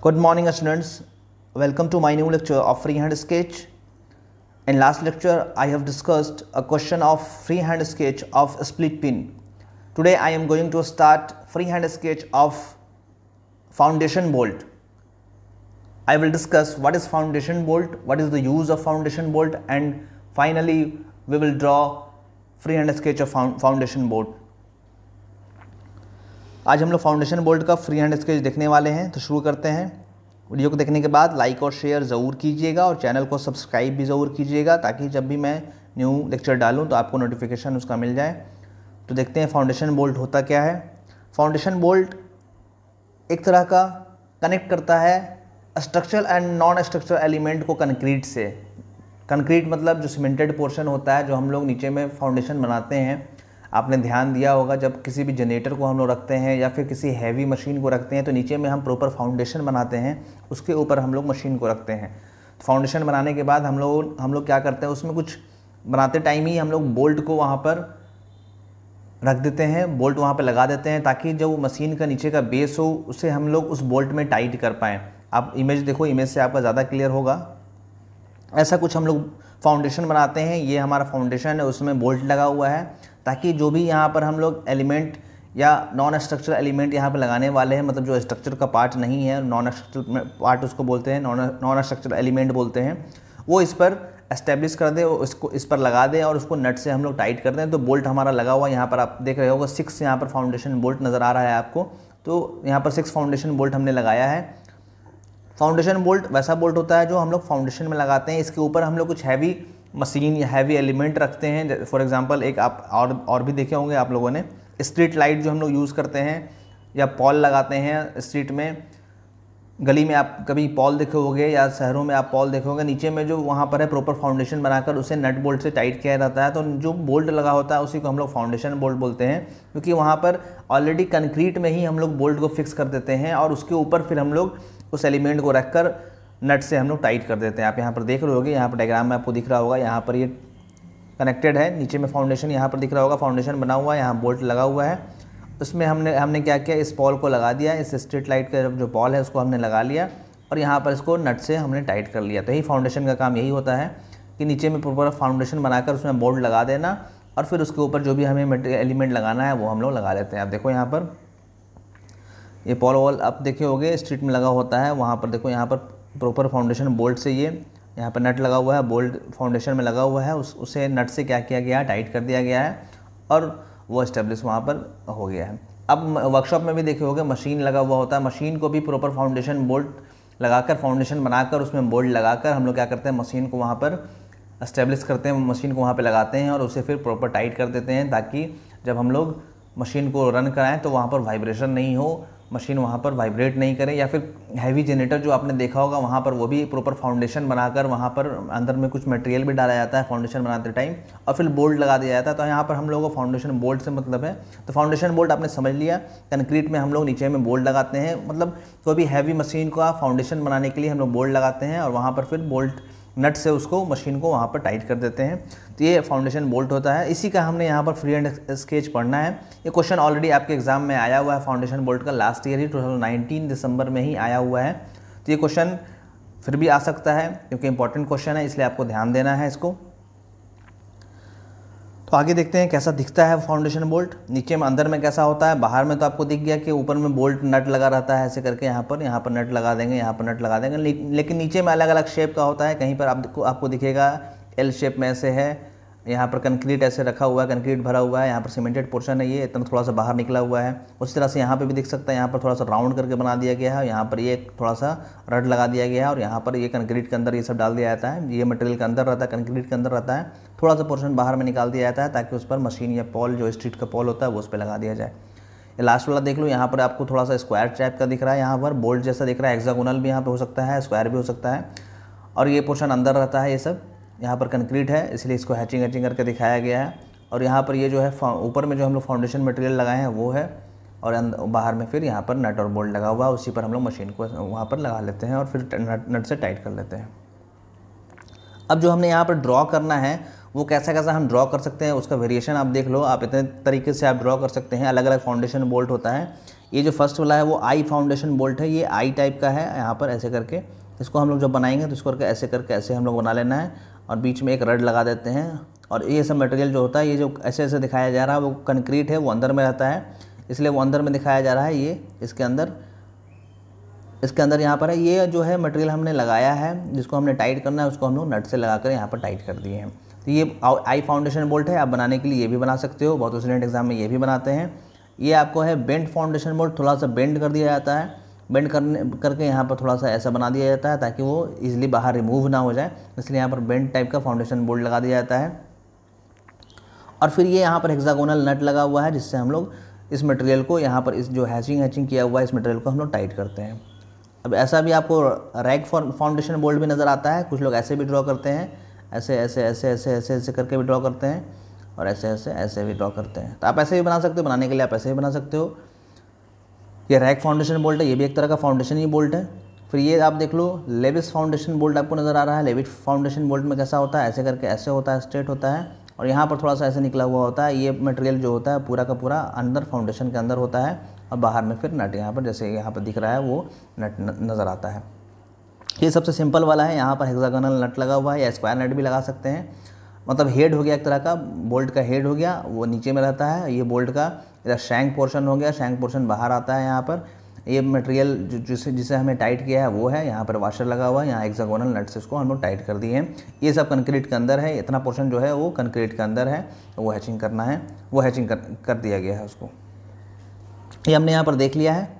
Good morning students. Welcome to my new lecture of freehand sketch. In last lecture I have discussed a question of freehand sketch of split pin. Today I am going to start freehand sketch of foundation bolt. I will discuss what is foundation bolt, what is the use of foundation bolt and finally we will draw freehand sketch of foundation bolt. आज हम लोग foundation bolt का free hand sketch देखने वाले हैं तो शुरू करते हैं वीडियो को देखने के बाद लाइक और शेयर ज़रूर कीजिएगा और चैनल को सब्सक्राइब भी ज़रूर कीजिएगा ताकि जब भी मैं न्यू लेक्चर डालूँ तो आपको नोटिफिकेशन उसका मिल जाए तो देखते हैं फाउंडेशन बोल्ट होता क्या है फाउंडेशन बोल्ट एक तरह का कनेक्ट करता है structural and non structural element को कंक्रीट से कंक्रीट मतलब जो सीमेंटेड पोर्शन होता है जो हम लोग नीचे में फाउंडेशन बनाते हैं आपने ध्यान दिया होगा जब किसी भी जनरेटर को हम लोग रखते हैं या फिर किसी हैवी मशीन को रखते हैं तो नीचे में हम प्रॉपर फाउंडेशन बनाते हैं उसके ऊपर हम लोग मशीन को रखते हैं फाउंडेशन तो बनाने के बाद हम लोग हम लोग क्या करते हैं उसमें कुछ बनाते टाइम ही हम लोग बोल्ट को वहाँ पर रख देते हैं बोल्ट वहाँ पर लगा देते हैं ताकि जो मशीन का नीचे का बेस हो उसे हम लोग उस बोल्ट में टाइट कर पाएँ आप इमेज देखो इमेज से आपका ज़्यादा क्लियर होगा ऐसा कुछ हम लोग फाउंडेशन बनाते हैं ये हमारा फाउंडेशन है उसमें बोल्ट लगा हुआ है ताकि जो भी यहाँ पर हम लोग एलिमेंट या नॉन स्ट्रक्चरल एलिमेंट यहाँ पर लगाने वाले हैं मतलब जो स्ट्रक्चर का पार्ट नहीं है नॉन स्ट्रक्चरल पार्ट उसको बोलते हैं नॉन स्ट्रक्चरल एलिमेंट बोलते हैं वो इस पर एस्टेब्लिश कर दें और इसको इस पर लगा दें और उसको नट से हम लोग टाइट कर दें तो बोल्ट हमारा लगा हुआ यहाँ पर आप देख रहे हो सिक्स यहाँ पर फाउंडेशन बोल्ट नज़र आ रहा है आपको तो यहाँ पर सिक्स फाउंडेशन बोल्ट हमने लगाया है फाउंडेशन बोल्ट वैसा बोल्ट होता है जो हम लोग फाउंडेशन में लगाते हैं इसके ऊपर हम लोग कुछ हैवी मशीन या हैवी एलिमेंट रखते हैं फॉर एग्जांपल एक आप और और भी देखे होंगे आप लोगों ने स्ट्रीट लाइट जो हम लोग यूज़ करते हैं या पॉल लगाते हैं स्ट्रीट में गली में आप कभी पॉल देखे होंगे या शहरों में आप पॉल देखे होंगे नीचे में जो वहाँ पर है प्रॉपर फाउंडेशन बनाकर उसे नट बोल्ट से टाइट किया जाता है तो जो बोल्ट लगा होता है उसी को हम लोग फाउंडेशन बोल्ट बोलते हैं क्योंकि वहाँ पर ऑलरेडी कंक्रीट में ही हम लोग बोल्ट को फिक्स कर देते हैं और उसके ऊपर फिर हम लोग उस एलिमेंट को रख कर नट से हम लोग टाइट कर देते हैं आप यहाँ पर देख रहे होगे यहाँ पर डायग्राम में आपको दिख रहा होगा यहाँ पर ये कनेक्टेड है नीचे में फाउंडेशन यहाँ पर दिख रहा होगा फाउंडेशन बना हुआ है यहाँ बोल्ट लगा हुआ है उसमें हमने हमने क्या किया इस पॉल को लगा दिया इस स्ट्रीट लाइट का जो पॉल है उसको हमने लगा लिया और यहाँ पर इसको नट से हमने टाइट कर लिया तो यही फाउंडेशन का काम यही होता है कि नीचे में प्रॉपर फाउंडेशन बनाकर उसमें बोल्ट लगा देना और फिर उसके ऊपर जो भी हमें एलिमेंट लगाना है वो हम लोग लगा लेते हैं आप देखो यहाँ पर ये पॉल वॉल आप देखे होगे स्ट्रीट में लगा होता है वहाँ पर देखो यहाँ पर प्रॉपर फाउंडेशन बोल्ट से ये यहाँ पर नट लगा हुआ है बोल्ट फाउंडेशन में लगा हुआ है उस उसे नट से क्या किया गया है टाइट कर दिया गया है और वो इस्टेब्लिश वहाँ पर हो गया है अब वर्कशॉप में भी देखे होगे मशीन लगा हुआ होता है मशीन को भी प्रॉपर फाउंडेशन बोल्ट लगाकर फाउंडेशन बनाकर उसमें बोल्ट लगाकर हम लोग क्या करते हैं मशीन को वहाँ पर इस्टेब्लिश करते हैं मशीन को वहाँ पर लगाते हैं और उसे फिर प्रॉपर टाइट कर देते हैं ताकि जब हम लोग मशीन को रन कराएँ तो वहाँ पर वाइब्रेशन नहीं हो मशीन वहाँ पर वाइब्रेट नहीं करे या फिर हैवी जनरेटर जो आपने देखा होगा वहाँ पर वो भी प्रॉपर फाउंडेशन बनाकर वहाँ पर अंदर में कुछ मटेरियल भी डाला जाता है फाउंडेशन बनाते टाइम और फिर बोल्ट लगा दिया जाता है तो यहाँ पर हम लोगों को फाउंडेशन बोल्ट से मतलब है तो फाउंडेशन बोल्ट आपने समझ लिया कंक्रीट में हम लोग नीचे में बोल्ट लगाते हैं मतलब कोई भी हैवी मशीन का फाउंडेशन बनाने के लिए हम लोग बोल्ट लगाते हैं और वहाँ पर फिर बोल्ट नट से उसको मशीन को वहाँ पर टाइट कर देते हैं तो ये फाउंडेशन बोल्ट होता है इसी का हमने यहाँ पर फ्री एंड स्केच पढ़ना है ये क्वेश्चन ऑलरेडी आपके एग्जाम में आया हुआ है फाउंडेशन बोल्ट का लास्ट ईयर ही टू दिसंबर में ही आया हुआ है तो ये क्वेश्चन फिर भी आ सकता है क्योंकि इंपॉर्टेंट क्वेश्चन है इसलिए आपको ध्यान देना है इसको तो आगे देखते हैं कैसा दिखता है फाउंडेशन बोल्ट नीचे में अंदर में कैसा होता है बाहर में तो आपको दिख गया कि ऊपर में बोल्ट नट लगा रहता है ऐसे करके यहाँ पर यहाँ पर नट लगा देंगे यहाँ पर नट लगा देंगे लेकिन नीचे में अलग अलग शेप का होता है कहीं पर आपको आपको दिखेगा एल शेप में ऐसे है यहाँ पर कंक्रीट ऐसे रखा हुआ है कंक्रीट भरा हुआ है यहाँ पर सीमेंटेड पोर्शन है ये इतना थोड़ा सा बाहर निकला हुआ है उसी तरह से यहाँ पे भी देख सकते हैं यहाँ पर थोड़ा सा राउंड करके बना दिया गया है यहाँ पर ये थोड़ा सा रड लगा दिया गया है और यहाँ पर ये कंक्रीट के अंदर ये सब डाल दिया जाता है ये मटेरियल के अंदर रहता है कंक्रीट के अंदर रहता है थोड़ा सा पोर्शन बाहर में निकाल दिया जाता है ताकि उस पर मशीन या पॉल जो स्ट्रीट का पॉल होता है वो उस पर लगा दिया जाए लास्ट वाला देख लो यहाँ पर आपको थोड़ा सा स्क्वायर टाइप का दिख रहा है यहाँ पर बोल्ट जैसा दिख रहा है एक्जागोनल भी यहाँ पर हो सकता है स्क्वायर भी हो सकता है और ये पोर्शन अंदर रहता है ये सब यहाँ पर कंक्रीट है इसलिए इसको हैचिंग हैचिंग करके दिखाया गया है और यहाँ पर ये जो है ऊपर में जो हम लोग फाउंडेशन मटेरियल लगाए हैं वो है और बाहर में फिर यहाँ पर नट और बोल्ट लगा हुआ है उसी पर हम लोग मशीन को वहाँ पर लगा लेते हैं और फिर नट नट से टाइट कर लेते हैं अब जो हमने यहाँ पर ड्रॉ करना है वो कैसा कैसा हम ड्रॉ कर सकते हैं उसका वेरिएशन आप देख लो आप इतने तरीके से आप ड्रॉ कर सकते हैं अलग अलग फाउंडेशन बोल्ट होता है ये जो फर्स्ट वाला है वो आई फाउंडेशन बोल्ट है ये आई टाइप का है यहाँ पर ऐसे करके इसको हम लोग जब बनाएंगे तो इसको करके ऐसे करके ऐसे हम लोग बना लेना है और बीच में एक रड लगा देते हैं और ये सब मटेरियल जो होता है ये जो ऐसे ऐसे दिखाया जा रहा है वो कंक्रीट है वो अंदर में रहता है इसलिए वो अंदर में दिखाया जा रहा है ये इसके अंदर इसके अंदर यहाँ पर है ये जो है मटेरियल हमने लगाया है जिसको हमने टाइट करना है उसको हम लोग नट से लगा कर यहाँ पर टाइट कर दिए हैं तो ये आई फाउंडेशन बोल्ट है आप बनाने के लिए ये भी बना सकते हो बहुत स्टूडेंट एग्जाम में ये भी बनाते हैं ये आपको है बेंड फाउंडेशन बोल्ट थोड़ा सा बेंड कर दिया जाता है बेंड करने करके यहाँ पर थोड़ा सा ऐसा बना दिया जाता है ताकि वो ईजिली बाहर रिमूव ना हो जाए इसलिए यहाँ पर बेंड टाइप का फाउंडेशन बोर्ड लगा दिया जाता है और फिर ये यहाँ पर हेक्सागोनल नट लगा हुआ है जिससे हम लोग इस मटेरियल को यहाँ पर इस जो हैचिंग हैचिंग किया हुआ है इस मटेरियल को हम लोग टाइट करते हैं अब ऐसा भी आपको रैक फाउंडेशन बोल्ड भी नज़र आता है कुछ लोग ऐसे भी ड्रॉ करते हैं ऐसे ऐसे ऐसे ऐसे ऐसे ऐसे करके भी ड्रॉ करते हैं और ऐसे ऐसे ऐसे भी ड्रॉ करते हैं तो आप ऐसे भी बना सकते हो बनाने के लिए आप ऐसे भी बना सकते हो ये रैक फाउंडेशन बोल्ट है ये भी एक तरह का फाउंडेशन ही बोल्ट है फिर ये आप देख लो लेविस फाउंडेशन बोल्ट आपको नज़र आ रहा है लेविट फाउंडेशन बोल्ट में कैसा होता है ऐसे करके ऐसे होता है स्ट्रेट होता है और यहाँ पर थोड़ा सा ऐसे निकला हुआ होता है ये मटेरियल जो होता है पूरा का पूरा अंदर फाउंडेशन के अंदर होता है और बाहर में फिर नट यहाँ पर जैसे यहाँ पर दिख रहा है वो नट नज़र आता है ये सबसे सिंपल वाला है यहाँ पर हेक्सागोनल नट लगा हुआ है या स्क्वायर नट भी लगा सकते हैं मतलब हेड हो गया एक तरह का बोल्ट का हेड हो गया वो नीचे में रहता है ये बोल्ट का इधर शैंक पोर्शन हो गया शैंक पोर्शन बाहर आता है यहाँ पर ये मटेरियल जिसे जिसे हमें टाइट किया है वो है यहाँ पर वाशर लगा हुआ है यहाँ एक्जागोनल नट्स इसको हम लोग टाइट कर दिए हैं ये सब कंक्रीट के अंदर है इतना पोर्शन जो है वो कंक्रीट के अंदर है वो हैचिंग करना है वो हैचिंग कर, कर दिया गया है उसको ये हमने यहाँ पर देख लिया है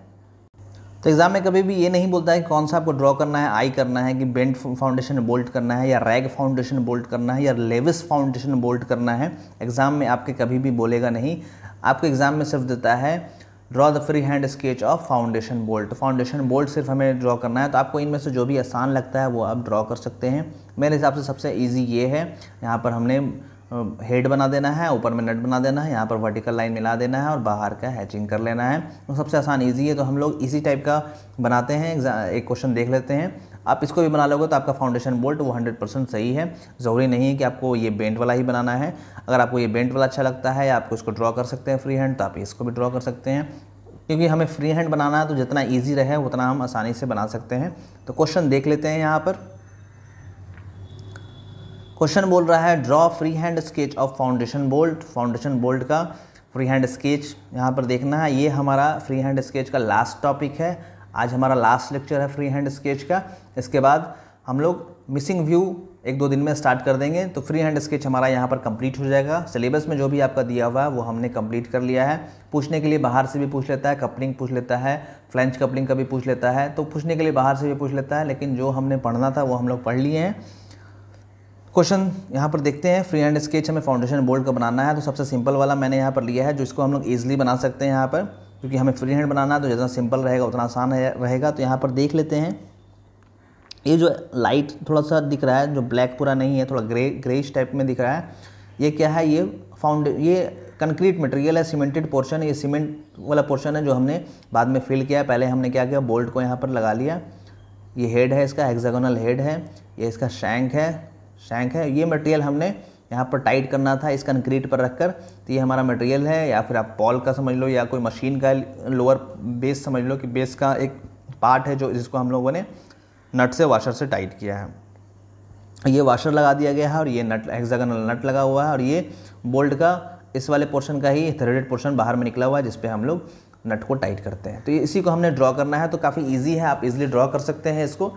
तो एग्ज़ाम में कभी भी ये नहीं बोलता है कि कौन सा आपको ड्रॉ करना है आई करना है कि बेंट फाउंडेशन बोल्ट करना है या रैग फाउंडेशन बोल्ट करना है या लेविस फाउंडेशन बोल्ट करना है एग्ज़ाम में आपके कभी भी बोलेगा नहीं आपको एग्ज़ाम में सिर्फ देता है draw the free hand sketch of foundation bolt foundation bolt सिर्फ हमें ड्रॉ करना है तो आपको इनमें से जो भी आसान लगता है वो आप ड्रॉ कर सकते हैं मेरे हिसाब से सबसे ईजी ये है यहाँ पर हमने हेड बना देना है ऊपर में नट बना देना है यहाँ पर वर्टिकल लाइन मिला देना है और बाहर का हैचिंग कर लेना है तो सबसे आसान ईजी है तो हम लोग इसी टाइप का बनाते हैं एक क्वेश्चन देख लेते हैं आप इसको भी बना लोगे तो आपका फाउंडेशन बोल्ट वो हंड्रेड परसेंट सही है ज़रूरी नहीं है कि आपको ये बेंट वाला ही बनाना है अगर आपको ये बेंट वाला अच्छा लगता है या आपको इसको ड्रॉ कर सकते हैं फ्री हैंड तो आप इसको भी ड्रॉ कर सकते हैं क्योंकि हमें फ्री हैंड बनाना है तो जितना ईजी रहे उतना हम आसानी से बना सकते हैं तो क्वेश्चन देख लेते हैं यहाँ पर क्वेश्चन बोल रहा है draw free hand sketch of foundation bolt foundation bolt का फ्री हैंड स्केच यहाँ पर देखना है ये हमारा फ्री हैंड स्केच का लास्ट टॉपिक है आज हमारा लास्ट लेक्चर है फ्री हैंड स्केच का इसके बाद हम लोग मिसिंग व्यू एक दो दिन में स्टार्ट कर देंगे तो फ्री हैंड स्केच हमारा यहाँ पर कंप्लीट हो जाएगा सिलेबस में जो भी आपका दिया हुआ है वो हमने कंप्लीट कर लिया है पूछने के लिए बाहर से भी पूछ लेता है कपलिंग पूछ लेता है फ्लेंच कपलिंग का भी पूछ लेता है तो पूछने के लिए बाहर से भी पूछ लेता है लेकिन जो हमने पढ़ना था वो हम लोग पढ़ लिए हैं क्वेश्चन यहाँ पर देखते हैं फ्री हैंड स्केच हमें फाउंडेशन बोल्ड का बनाना है तो सबसे सिंपल वाला मैंने यहाँ पर लिया है जो इसको हम लोग ईजिली बना सकते हैं यहाँ पर क्योंकि हमें फ्री हैंड बनाना है तो जितना सिंपल रहेगा उतना आसान रहेगा तो यहाँ पर देख लेते हैं ये जो लाइट थोड़ा सा दिख रहा है जो ब्लैक पूरा नहीं है थोड़ा ग्रे ग्रेश टाइप में दिख रहा है ये क्या है ये फाउंड ये कंक्रीट मटेरियल है सीमेंटेड पोर्शन ये सीमेंट वाला पोर्शन है जो हमने बाद में फिल किया पहले हमने क्या किया बोल्ट को यहाँ पर लगा लिया ये हेड है इसका हेक्सागोनल हेड है ये इसका शैंक है शैंक है ये मटेरियल हमने यहाँ पर टाइट करना था इस कंक्रीट पर रखकर तो ये हमारा मटेरियल है या फिर आप पॉल का समझ लो या कोई मशीन का लोअर बेस समझ लो कि बेस का एक पार्ट है जो जिसको हम लोगों ने नट से वाशर से टाइट किया है ये वाशर लगा दिया गया है और ये नट एक्जागनल नट लगा हुआ है और ये बोल्ट का इस वाले पोर्शन का ही थ्रेडेड पोर्शन बाहर में निकला हुआ है जिसपे हम लोग नट को टाइट करते हैं तो इसी को हमने ड्रॉ करना है तो काफ़ी ईजी है आप इजिली ड्रॉ कर सकते हैं इसको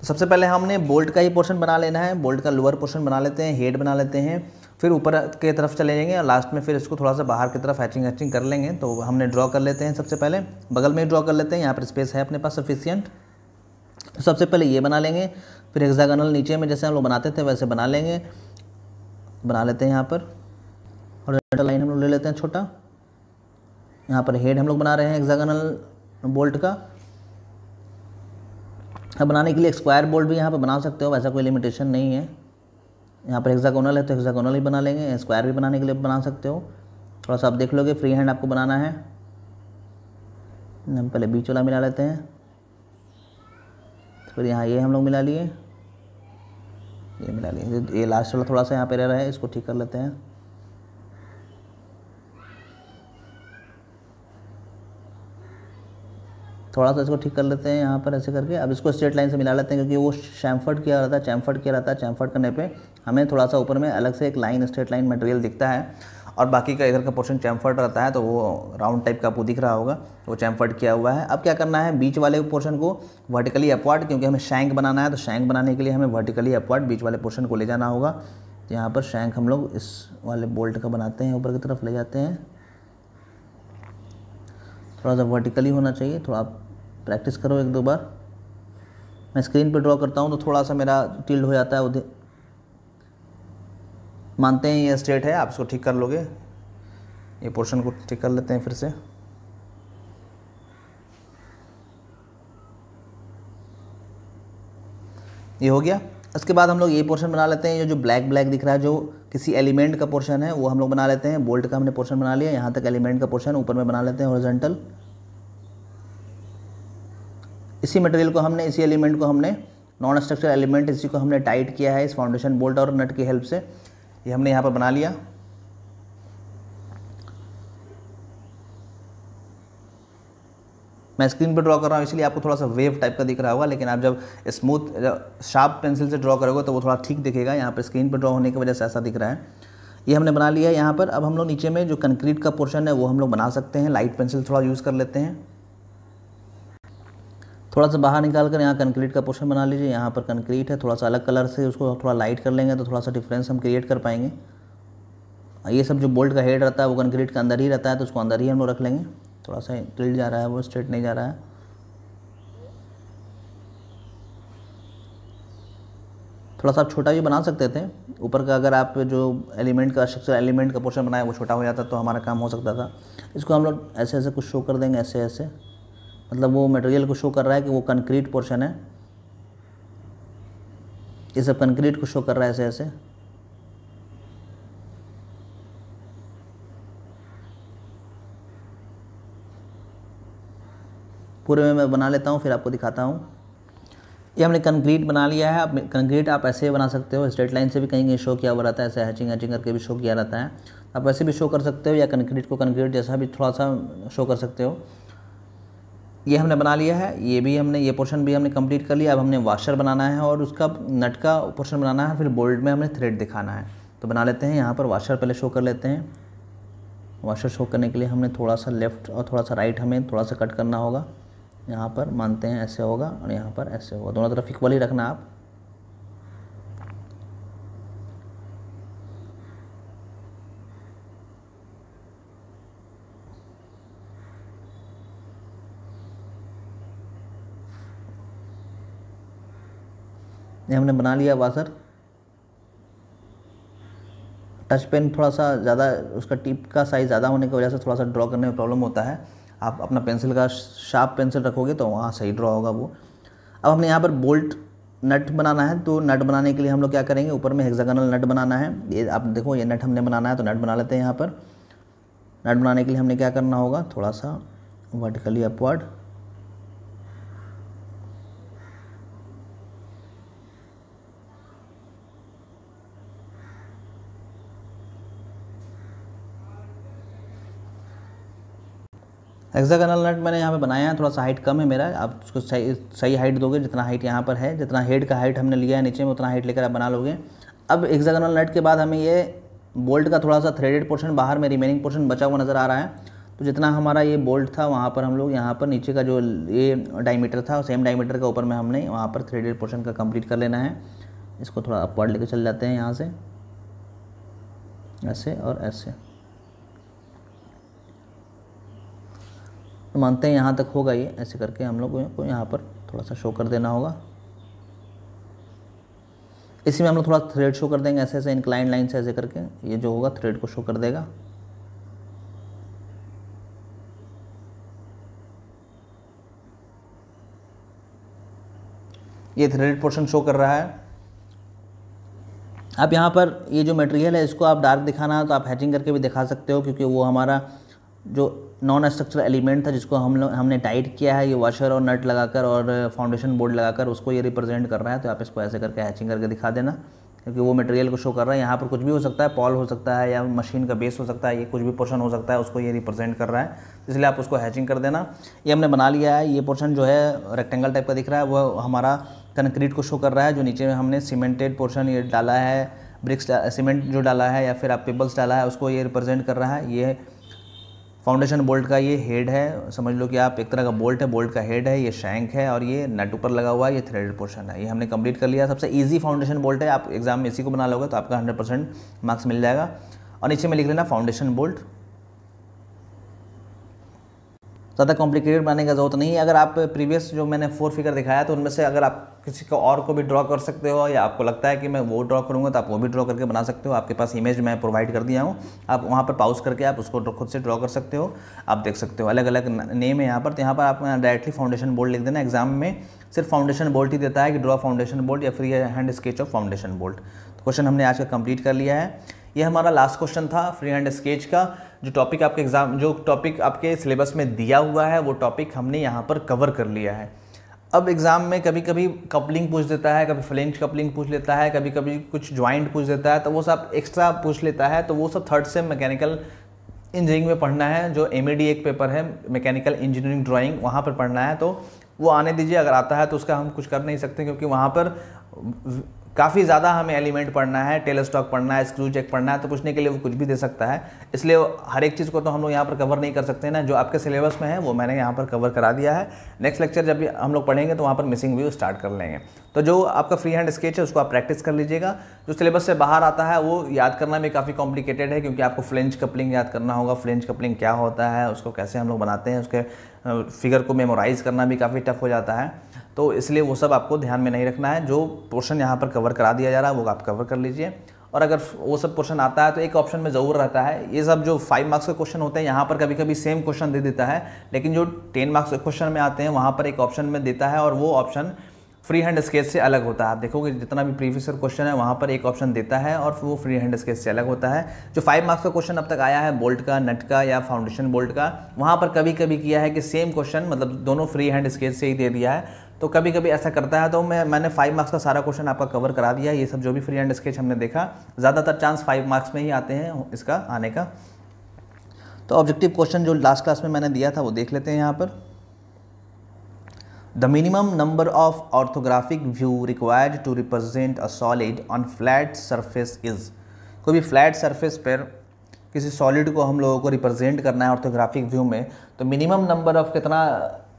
तो सबसे पहले हमने बोल्ट का ही पोर्शन बना लेना है बोल्ट का लोअर पोर्शन बना लेते हैं हेड बना लेते हैं फिर ऊपर के तरफ चले जाएंगे और लास्ट में फिर इसको थोड़ा सा बाहर की तरफ हैचिंग हैचिंग कर लेंगे तो हमने ड्रॉ कर लेते हैं सबसे पहले बगल में ड्रॉ कर लेते हैं यहाँ पर स्पेस है अपने पास सफिशियंट तो सबसे पहले ये बना लेंगे फिर एग्जागनल नीचे में जैसे हम लोग बनाते थे वैसे बना लेंगे बना लेते हैं यहाँ पर और लाइन हम लोग ले लेते हैं छोटा यहाँ पर हेड हम लोग बना रहे हैं एग्जागनल बोल्ट का है बनाने के लिए स्क्वायर बोल्ट भी यहाँ पर बना सकते हो वैसा कोई लिमिटेशन नहीं है यहाँ पर एक्जागोनल है तो एक्जागोनल भी बना लेंगे स्क्वायर भी बनाने के लिए बना सकते हो थोड़ा सा आप देख लोगे फ्री हैंड आपको बनाना है हम पहले बीच वाला मिला लेते हैं फिर यहाँ ये हम लोग मिला लिए ये मिला लिए ये लास्ट वाला थोड़ा सा यहाँ पे रह रहा है इसको ठीक कर लेते हैं थोड़ा सा इसको ठीक कर लेते हैं यहाँ पर ऐसे करके अब इसको स्ट्रेट लाइन से मिला लेते हैं क्योंकि वो शैम्फर्ड किया रहता है चैम्फर्ड किया रहता है चैम्फर्ड करने पर हमें थोड़ा सा ऊपर में अलग से एक लाइन स्ट्रेट लाइन मटेरियल दिखता है और बाकी का इधर का पोर्शन चैम्फर्ड रहता है तो वो राउंड टाइप का आपको दिख रहा होगा तो वो चैम्फर्ड किया हुआ है अब क्या करना है बीच वाले पोर्शन को वर्टिकली अपवार्ड क्योंकि हमें शैंक बनाना है तो शैंक बनाने के लिए हमें वर्टिकली अपवार्ड बीच वाले पोर्शन को ले जाना होगा तो यहाँ पर शैंक हम लोग इस वाले बोल्ट का बनाते हैं ऊपर की तरफ ले जाते हैं थोड़ा सा वर्टिकली होना चाहिए थोड़ा प्रैक्टिस करो एक दो बार मैं स्क्रीन पे ड्रॉ करता हूँ तो थोड़ा सा मेरा टिल्ड हो जाता है उधर मानते हैं ये स्ट्रेट है आप इसको ठीक कर लोगे ये पोर्शन को ठीक कर लेते हैं फिर से ये हो गया इसके बाद हम लोग ये पोर्शन बना लेते हैं ये जो ब्लैक ब्लैक दिख रहा है जो किसी एलिमेंट का पोर्शन है वो हम लोग बना लेते हैं बोल्ट का हमने पोर्शन बना लिया यहाँ तक एलिमेंट का पोर्शन ऊपर में बना लेते हैं हॉरिजॉन्टल इसी मटेरियल को हमने इसी एलिमेंट को हमने नॉन स्ट्रक्चर एलिमेंट इसी को हमने टाइट किया है इस फाउंडेशन बोल्ट और नट की हेल्प से ये हमने यहाँ पर बना लिया मैं स्क्रीन पर ड्रॉ कर रहा हूँ इसलिए आपको थोड़ा सा वेव टाइप का दिख रहा होगा लेकिन आप जब स्मूथ शार्प पेंसिल से ड्रॉ करोगे तो वो थोड़ा ठीक दिखेगा यहाँ पर स्क्रीन पर ड्रॉ होने की वजह से ऐसा दिख रहा है ये हमने बना लिया है यहाँ पर अब हम लोग नीचे में जो कंक्रीट का पोर्शन है वो हम लोग बना सकते हैं लाइट पेंसिल थोड़ा यूज़ कर लेते हैं थोड़ा सा बाहर निकाल कर यहाँ कंक्रीट का पोर्शन बना लीजिए यहाँ पर कंक्रीट है थोड़ा सा अलग कलर से उसको थोड़ा लाइट कर लेंगे तो थोड़ा सा डिफरेंस हम क्रिएट कर पाएंगे हाँ, ये सब जो बोल्ट का हेड रहता है वो कंक्रीट के अंदर ही रहता है तो उसको अंदर ही हम लोग रख लेंगे थोड़ा सा टिल्ट जा रहा है वो स्ट्रेट नहीं जा रहा है थोड़ा सा आप छोटा भी बना सकते थे ऊपर का अगर आप जो एलिमेंट का स्ट्रक्चर एलिमेंट का पोर्शन बनाया वो छोटा हो जाता तो हमारा काम हो सकता था इसको हम लोग ऐसे ऐसे कुछ शो कर देंगे ऐसे ऐसे मतलब वो मटेरियल को शो कर रहा है कि वो कंक्रीट पोर्शन है ये सब कंक्रीट को शो कर रहा है ऐसे ऐसे पूरे में मैं बना लेता हूँ फिर आपको दिखाता हूँ ये हमने कंक्रीट बना लिया है अब कंक्रीट आप ऐसे ही बना सकते हो स्ट्रेट लाइन से भी कहीं कहीं शो किया हुआ रहता है ऐसे हैचिंग हैचिंग करके भी शो किया रहता है आप ऐसे भी शो कर सकते हो या कंक्रीट को कंक्रीट जैसा भी थोड़ा सा शो कर सकते हो ये हमने बना लिया है ये भी हमने ये पोर्शन भी हमने कंप्लीट कर लिया अब हमने वाशर बनाना है और उसका नट का पोर्शन बनाना है फिर बोल्ट में हमने थ्रेड दिखाना है तो बना लेते हैं यहाँ पर वाशर पहले शो कर लेते हैं वाशर शो करने के लिए हमने थोड़ा सा लेफ़्ट और थोड़ा सा राइट हमें थोड़ा सा कट करना होगा यहाँ पर मानते हैं ऐसे होगा और यहाँ पर ऐसे होगा दोनों तरफ इक्वल ही रखना आप ये हमने बना लिया वासर टच पेन थोड़ा सा ज़्यादा उसका टिप का साइज़ ज़्यादा होने की वजह से थोड़ा सा ड्रॉ करने में प्रॉब्लम होता है आप अपना पेंसिल का शार्प पेंसिल रखोगे तो वहाँ सही ड्रॉ होगा वो अब हमने यहाँ पर बोल्ट नट बनाना है तो नट बनाने के लिए हम लोग क्या करेंगे ऊपर में हेक्सागनल नट बनाना है ये आप देखो ये नट हमने बनाना है तो नट बना लेते हैं यहाँ पर नट बनाने के लिए हमने क्या करना होगा थोड़ा सा वर्टिकली अपवर्ड एक्जागनल नट मैंने यहाँ पे बनाया है थोड़ा सा हाइट कम है मेरा आप उसको सही सही हाइट दोगे जितना हाइट यहाँ पर है जितना हेड का हाइट हमने लिया है नीचे में उतना हाइट लेकर आप बना लोगे अब एक्जागनल नट के बाद हमें ये बोल्ट का थोड़ा सा थ्रेडेड पोर्शन बाहर में रिमेनिंग पोर्शन बचा हुआ नज़र आ रहा है तो जितना हमारा ये बोल्ट था वहाँ पर हम लोग यहाँ पर नीचे का जो ये डायमीटर था सेम डायमीटर के ऊपर में हमने वहाँ पर थ्रेडेड पोर्शन का कंप्लीट कर लेना है इसको थोड़ा अपवर्ड लेकर चल जाते हैं यहाँ से ऐसे और ऐसे मानते हैं यहाँ तक होगा ये ऐसे करके हम लोग को यहाँ पर थोड़ा सा शो कर देना होगा इसी में हम लोग थोड़ा थ्रेड शो कर देंगे ऐसे ऐसे इंक्लाइन लाइन से ऐसे करके ये जो होगा थ्रेड को शो कर देगा ये थ्रेड पोर्शन शो कर रहा है अब यहाँ पर ये जो मटेरियल है इसको आप डार्क दिखाना है तो आप हैचिंग करके भी दिखा सकते हो क्योंकि वो हमारा जो नॉन स्ट्रक्चरल एलिमेंट था जिसको हम लोग हमने टाइट किया है ये वाशर और नट लगाकर और फाउंडेशन बोर्ड लगाकर उसको ये रिप्रेजेंट कर रहा है तो आप इसको ऐसे करके हैचिंग करके दिखा देना क्योंकि वो मटेरियल को शो कर रहा है यहाँ पर कुछ भी हो सकता है पॉल हो सकता है या मशीन का बेस हो सकता है ये कुछ भी पोर्शन हो सकता है उसको ये रिप्रेजेंट कर रहा है तो इसलिए आप उसको हैचिंग कर देना ये हमने बना लिया है ये पोर्शन जो है रेक्टेंगल टाइप का दिख रहा है वो हमारा कंक्रीट को शो कर रहा है जो नीचे में हमने सीमेंटेड पोर्शन ये डाला है ब्रिक्स सीमेंट जो डाला है या फिर आप पेबल्स डाला है उसको ये रिप्रेजेंट कर रहा है ये फाउंडेशन बोल्ट का ये हेड है समझ लो कि आप एक तरह का बोल्ट है बोल्ट का हेड है ये शैंक है और ये नट ऊपर लगा हुआ है ये थ्रेडेड पोर्शन है ये हमने कंप्लीट कर लिया सबसे इजी फाउंडेशन बोल्ट है आप एग्जाम में इसी को बना लोगे तो आपका 100 परसेंट मार्क्स मिल जाएगा और नीचे में लिख लेना फाउंडेशन बोल्ट ज़्यादा कॉम्प्लिकेटेड बनाने का जरूरत नहीं है अगर आप प्रीवियस जो मैंने फोर फिगर दिखाया तो उनमें से अगर आप किसी को और को भी ड्रॉ कर सकते हो या आपको लगता है कि मैं वो ड्रॉ करूँगा तो आप वो भी ड्रॉ करके बना सकते हो आपके पास इमेज मैं प्रोवाइड कर दिया हूँ आप वहाँ पर पाउस करके आप उसको खुद से ड्रॉ कर सकते हो आप देख सकते हो अलग अलग नेम है यहाँ पर तो यहाँ पर आप डायरेक्टली फाउंडेशन बोल्ड लिख देना एग्जाम में सिर्फ फाउंडेशन बोल्ट ही देता है कि ड्रॉ फाउंडेशन बोल्ट या फिर ये hand sketch of foundation bolt question हमने आज का कंप्लीट कर लिया है ये हमारा लास्ट क्वेश्चन था फ्री हैंड स्केच का जो टॉपिक आपके एग्ज़ाम जो टॉपिक आपके सिलेबस में दिया हुआ है वो टॉपिक हमने यहाँ पर कवर कर लिया है अब एग्ज़ाम में कभी कभी कपलिंग पूछ देता है कभी फ्लेंच कपलिंग पूछ लेता है कभी कभी कुछ ज्वाइंट पूछ देता है तो वो सब एक्स्ट्रा पूछ लेता है तो वो सब थर्ड सेम मैकेनिकल इंजीनियरिंग में पढ़ना है जो एम एक पेपर है मैकेनिकल इंजीनियरिंग ड्राइंग वहाँ पर पढ़ना है तो वो आने दीजिए अगर आता है तो उसका हम कुछ कर नहीं सकते क्योंकि वहाँ पर काफ़ी ज़्यादा हमें एलिमेंट पढ़ना है टेलर स्टॉक पढ़ना है स्क्रू चेक पढ़ना है तो पूछने के लिए वो कुछ भी दे सकता है इसलिए हर एक चीज़ को तो हम लोग यहाँ पर कवर नहीं कर सकते ना जो आपके सिलेबस में है वो मैंने यहाँ पर कवर करा दिया है नेक्स्ट लेक्चर जब हम लोग पढ़ेंगे तो वहाँ पर मिसिंग व्यू स्टार्ट कर लेंगे तो जो आपका फ्री हैंड स्केच है उसको आप प्रैक्टिस कर लीजिएगा जो सिलेबस से बाहर आता है वो याद करना भी काफ़ी कॉम्प्लिकेटेड है क्योंकि आपको फ्लेंच कपलिंग याद करना होगा फ्लेंच कपलिंग क्या होता है उसको कैसे हम लोग बनाते हैं उसके फिगर को मेमोराइज़ करना भी काफ़ी टफ हो जाता है तो इसलिए वो सब आपको ध्यान में नहीं रखना है जो पोर्शन यहाँ पर कवर करा दिया जा रहा है वो आप कवर कर लीजिए और अगर वो सब क्वेश्चन आता है तो एक ऑप्शन में ज़रूर रहता है ये सब जो फाइव मार्क्स के क्वेश्चन होते हैं यहाँ पर कभी कभी सेम क्वेश्चन दे देता है लेकिन जो टेन मार्क्स के क्वेश्चन में आते हैं वहाँ पर एक ऑप्शन में देता है और वो ऑप्शन फ्री हैंड स्केच से अलग होता है आप देखोगे जितना भी प्रीवियसर क्वेश्चन है वहाँ पर एक ऑप्शन देता है और वो फ्री हैंड स्केच से अलग होता है जो फाइव मार्क्स का क्वेश्चन अब तक आया है बोल्ट का नट का या फाउंडेशन बोल्ट का वहाँ पर कभी कभी किया है कि सेम क्वेश्चन मतलब दोनों फ्री हैंड स्केच से ही दे दिया है तो कभी कभी ऐसा करता है तो मैं मैंने फाइव मार्क्स का सारा क्वेश्चन आपका कवर करा दिया ये सब जो भी फ्री एंड स्केच हमने देखा ज़्यादातर चांस फाइव मार्क्स में ही आते हैं इसका आने का तो ऑब्जेक्टिव क्वेश्चन जो लास्ट क्लास में मैंने दिया था वो देख लेते हैं यहाँ पर the minimum number of orthographic view required to represent a solid on flat surface is कोई भी फ्लैट सरफेस पर किसी सॉलिड को हम लोगों को रिप्रेजेंट करना है ऑर्थोग्राफिक व्यू में तो मिनिमम नंबर ऑफ कितना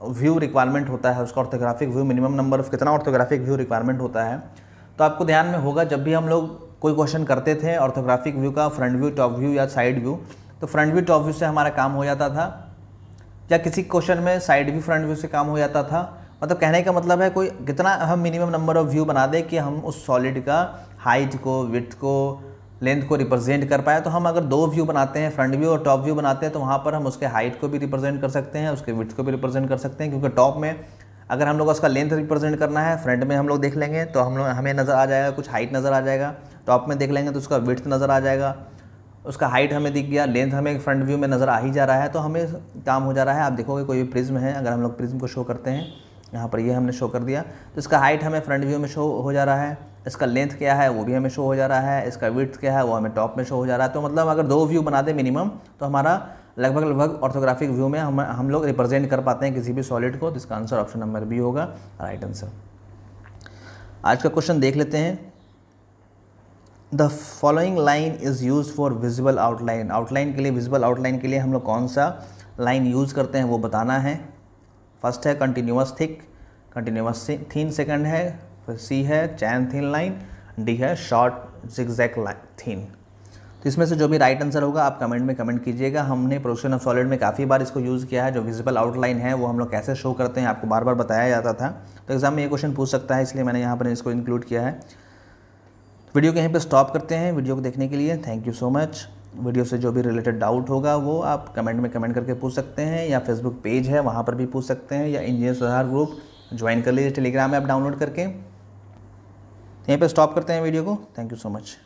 व्यू रिक्वायरमेंट होता है उसका orthographic view minimum number of कितना ऑर्थोग्राफिक व्यू रिक्वायरमेंट होता है तो आपको ध्यान में होगा जब भी हम लोग कोई क्वेश्चन करते थे ऑर्थोग्राफिक व्यू का फ्रंट व्यू टॉप व्यू या साइड व्यू तो फ्रंट व्यू टॉप व्यू से हमारा काम हो जाता था या किसी क्वेश्चन में साइड व्यू फ्रंट व्यू से काम हो जाता था मतलब कहने का मतलब है कोई कितना हम मिनिमम नंबर ऑफ़ व्यू बना दें कि हम उस सॉलिड का हाइट को विथ को लेंथ को रिप्रेजेंट कर पाया तो हम अगर दो व्यू बनाते हैं फ्रंट व्यू और टॉप व्यू बनाते हैं तो वहाँ पर हम उसके हाइट को भी रिप्रेजेंट कर सकते हैं उसके विथ को भी रिप्रेजेंट कर सकते हैं क्योंकि टॉप में अगर हम लोग उसका लेंथ रिप्रेजेंट करना है फ्रंट में हम लोग देख लेंगे तो हम लोग हमें नज़र आ जाएगा कुछ हाइट नज़र आ जाएगा टॉप में देख लेंगे तो उसका विथ नज़र आ जाएगा उसका हाइट हमें दिख गया लेंथ हमें फ्रंट व्यू में नज़र आ ही जा रहा है तो हमें काम हो जा रहा है आप देखोगे कोई भी प्रिज्म है अगर हम लोग प्रिज्म को शो करते हैं यहाँ पर ये यह हमने शो कर दिया तो इसका हाइट हमें फ्रंट व्यू में शो हो जा रहा है इसका लेंथ क्या है वो भी हमें शो हो जा रहा है इसका विथ क्या है वो हमें टॉप में शो हो जा रहा है तो मतलब अगर दो व्यू बना दें मिनिमम तो हमारा लगभग लगभग ऑर्थोग्राफिक व्यू में हम हम लोग रिप्रेजेंट कर पाते हैं किसी भी सॉलिड को जिसका इसका आंसर ऑप्शन नंबर बी होगा राइट आंसर आज का क्वेश्चन देख लेते हैं the following line is use for visible outline outline के लिए विजिबल आउटलाइन के लिए हम लोग कौन सा लाइन यूज़ करते हैं वो बताना है फर्स्ट है continuous thick continuous thin second है फिर सी है चैन थिन लाइन डी है शॉर्ट जिगजैक थिन तो इसमें से जो भी राइट आंसर होगा आप कमेंट में कमेंट कीजिएगा हमने प्रोशन ऑफ सॉलिड में काफ़ी बार इसको यूज़ किया है जो विजिबल आउटलाइन है वो हम लोग कैसे शो करते हैं आपको बार बार बताया जाता था तो एग्ज़ाम में ये क्वेश्चन पूछ सकता है इसलिए मैंने यहाँ पर इसको इंक्लूड किया है वीडियो के यहीं पर स्टॉप करते हैं वीडियो को देखने के लिए thank you so much video से जो भी रिलेटेड डाउट होगा वो आप कमेंट में कमेंट करके पूछ सकते हैं या फेसबुक पेज है वहाँ पर भी पूछ सकते हैं या इंजीनियर सुधार ग्रुप ज्वाइन कर लीजिए टेलीग्राम ऐप डाउनलोड करके यहीं पर स्टॉप करते हैं वीडियो को थैंक यू सो मच